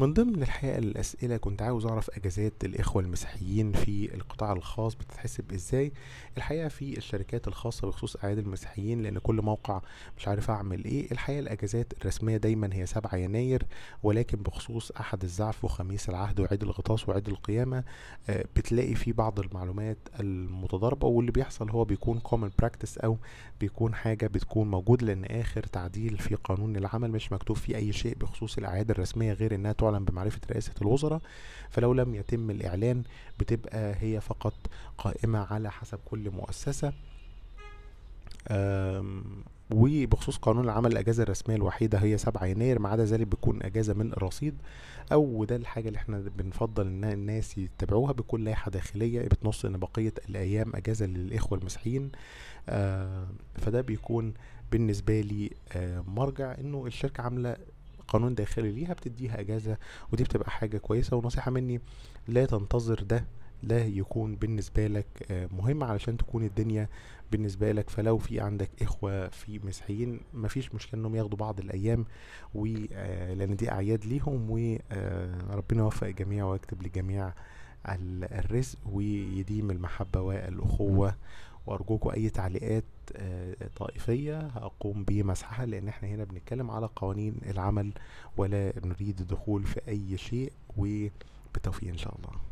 من ضمن الحقيقة الأسئلة كنت عاوز أعرف أجازات الإخوة المسيحيين في القطاع الخاص بتتحسب إزاي الحقيقة في الشركات الخاصة بخصوص أعياد المسيحيين لأن كل موقع مش عارف أعمل إيه الحقيقة الأجازات الرسمية دايما هي 7 يناير ولكن بخصوص أحد الزعف وخميس العهد وعيد الغطاس وعيد القيامة آه، بتلاقي في بعض المعلومات المتضاربة واللي بيحصل هو بيكون كومن براكتس أو بيكون حاجة بتكون موجودة لأن آخر تعديل في قانون العمل مش مكتوب فيه أي شيء بخصوص الأعياد الرسمية غير إنها تعلن بمعرفة رئاسة الوزراء فلو لم يتم الإعلان بتبقى هي فقط قائمة على حسب كل مؤسسة وبخصوص قانون العمل الاجازه الرسميه الوحيده هي 7 يناير ما عدا ذلك بتكون اجازه من الرصيد او وده الحاجه اللي احنا بنفضل ان الناس يتبعوها بتكون لائحه داخليه بتنص ان بقيه الايام اجازه للاخوه المسيحيين فده بيكون بالنسبه لي مرجع انه الشركه عامله قانون داخلي ليها بتديها اجازه ودي بتبقى حاجه كويسه ونصيحه مني لا تنتظر ده لا يكون بالنسبة لك آه، مهم علشان تكون الدنيا بالنسبة لك فلو في عندك إخوة في مسيحيين مفيش مشكلة إنهم ياخدوا بعض الأيام و آه، لأن دي أعياد ليهم وربنا آه، يوفق الجميع ويكتب للجميع الرزق ويديم المحبة والأخوة وارجوكم اي تعليقات آه، طائفيه هقوم بمسحها لان احنا هنا بنتكلم على قوانين العمل ولا نريد الدخول في اي شيء وبالتوفيق ان شاء الله